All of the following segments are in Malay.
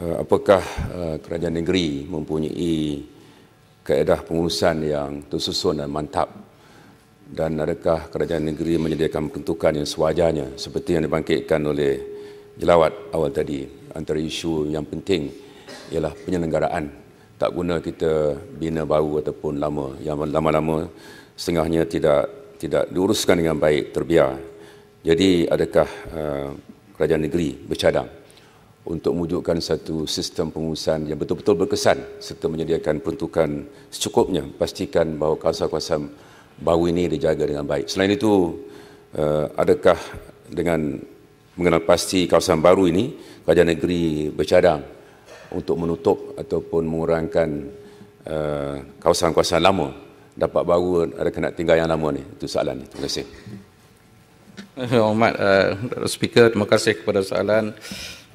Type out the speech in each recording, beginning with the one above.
Eh, apakah eh, kerajaan negeri mempunyai kaedah pengurusan yang tersusun dan mantap dan adakah kerajaan negeri menyediakan peruntukan yang sewajarnya seperti yang dibangkitkan oleh jelawat awal tadi antara isu yang penting ialah penyelenggaraan tak guna kita bina baru ataupun lama yang lama-lama setengahnya tidak tidak diuruskan dengan baik terbiar jadi adakah uh, kerajaan negeri bercadang untuk mewujudkan satu sistem pengurusan yang betul-betul berkesan serta menyediakan peruntukan secukupnya pastikan bahawa kawasan-kawasan bau ini dijaga dengan baik. Selain itu, eh, adakah dengan mengenal pasti kawasan baru ini, kerajaan negeri bercadang untuk menutup ataupun mengurangkan eh, kawasan-kawasan lama dapat baru ada kena tinggal yang lama ni itu soalan ni terima kasih Hormat eh, uh, Speaker terima kasih kepada soalan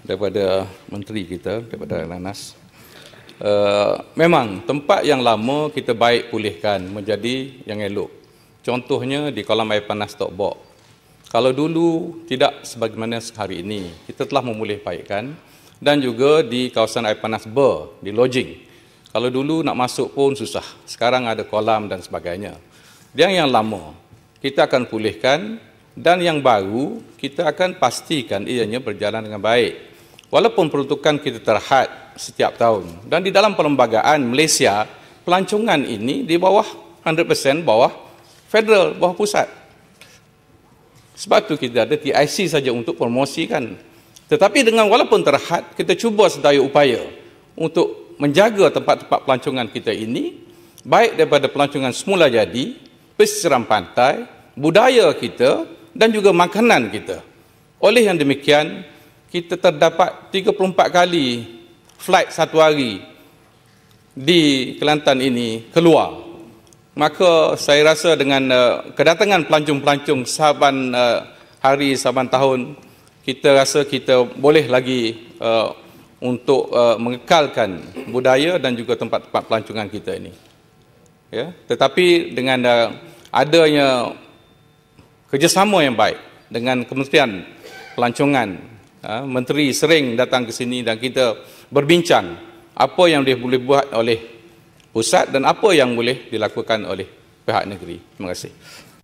daripada menteri kita daripada Lanas. Uh, memang tempat yang lama kita baik pulihkan menjadi yang elok. Contohnya di kolam air panas Tok Bok. Kalau dulu tidak sebagaimana sehari ini, kita telah memulih baikkan dan juga di kawasan air panas Ber, di lodging. Kalau dulu nak masuk pun susah, sekarang ada kolam dan sebagainya. Yang yang lama, kita akan pulihkan dan yang baru, kita akan pastikan ianya berjalan dengan baik walaupun peruntukan kita terhad setiap tahun dan di dalam perlembagaan Malaysia pelancongan ini di bawah 100% bawah federal bawah pusat sebab itu kita ada TIC saja untuk promosikan tetapi dengan walaupun terhad kita cuba sedaya upaya untuk menjaga tempat-tempat pelancongan kita ini baik daripada pelancongan semula jadi pesisiran pantai budaya kita dan juga makanan kita oleh yang demikian kita terdapat 34 kali flight satu hari di Kelantan ini keluar. Maka saya rasa dengan uh, kedatangan pelancong-pelancong saban uh, eh, hari saban tahun kita rasa kita boleh lagi uh, untuk uh, mengekalkan budaya dan juga tempat-tempat pelancongan kita ini. Ya, tetapi dengan uh, adanya kerjasama yang baik dengan Kementerian Pelancongan Ha, menteri sering datang ke sini dan kita berbincang apa yang dia boleh buat oleh pusat dan apa yang boleh dilakukan oleh pihak negeri. Terima kasih.